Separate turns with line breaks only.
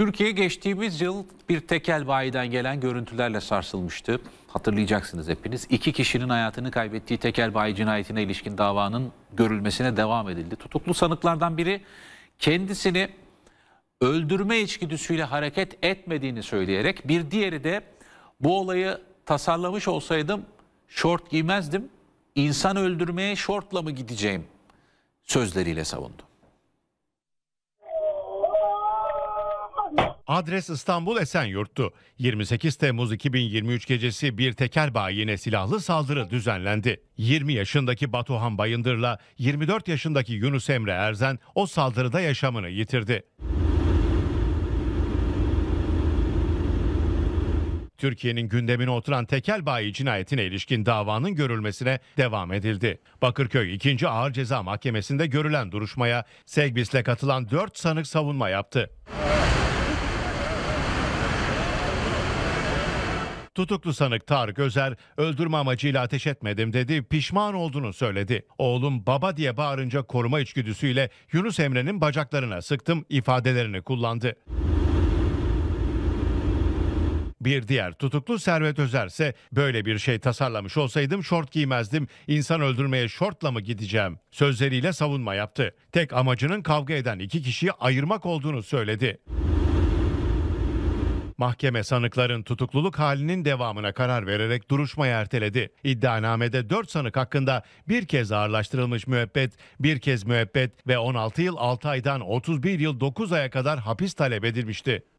Türkiye geçtiğimiz yıl bir tekel bayiden gelen görüntülerle sarsılmıştı. Hatırlayacaksınız hepiniz. İki kişinin hayatını kaybettiği tekel bayi cinayetine ilişkin davanın görülmesine devam edildi. Tutuklu sanıklardan biri kendisini öldürme içgüdüsüyle hareket etmediğini söyleyerek bir diğeri de bu olayı tasarlamış olsaydım şort giymezdim. İnsan öldürmeye şortla mı gideceğim sözleriyle savundu.
adres İstanbul Esenyurt'tu. 28 Temmuz 2023 gecesi bir teker bayine silahlı saldırı düzenlendi. 20 yaşındaki Batuhan Bayındır'la 24 yaşındaki Yunus Emre Erzen o saldırıda yaşamını yitirdi. Türkiye'nin gündemine oturan tekel bayi cinayetine ilişkin davanın görülmesine devam edildi. Bakırköy 2. Ağır Ceza Mahkemesi'nde görülen duruşmaya Segbis'le katılan 4 sanık savunma yaptı. Tutuklu sanık Tarık Özer öldürme amacıyla ateş etmedim dedi. Pişman olduğunu söyledi. Oğlum baba diye bağırınca koruma içgüdüsüyle Yunus Emre'nin bacaklarına sıktım ifadelerini kullandı. Bir diğer tutuklu Servet Özer ise böyle bir şey tasarlamış olsaydım şort giymezdim. İnsan öldürmeye şortla mı gideceğim? Sözleriyle savunma yaptı. Tek amacının kavga eden iki kişiyi ayırmak olduğunu söyledi. Mahkeme sanıkların tutukluluk halinin devamına karar vererek duruşmayı erteledi. İddianamede 4 sanık hakkında bir kez ağırlaştırılmış müebbet, bir kez müebbet ve 16 yıl 6 aydan 31 yıl 9 aya kadar hapis talep edilmişti.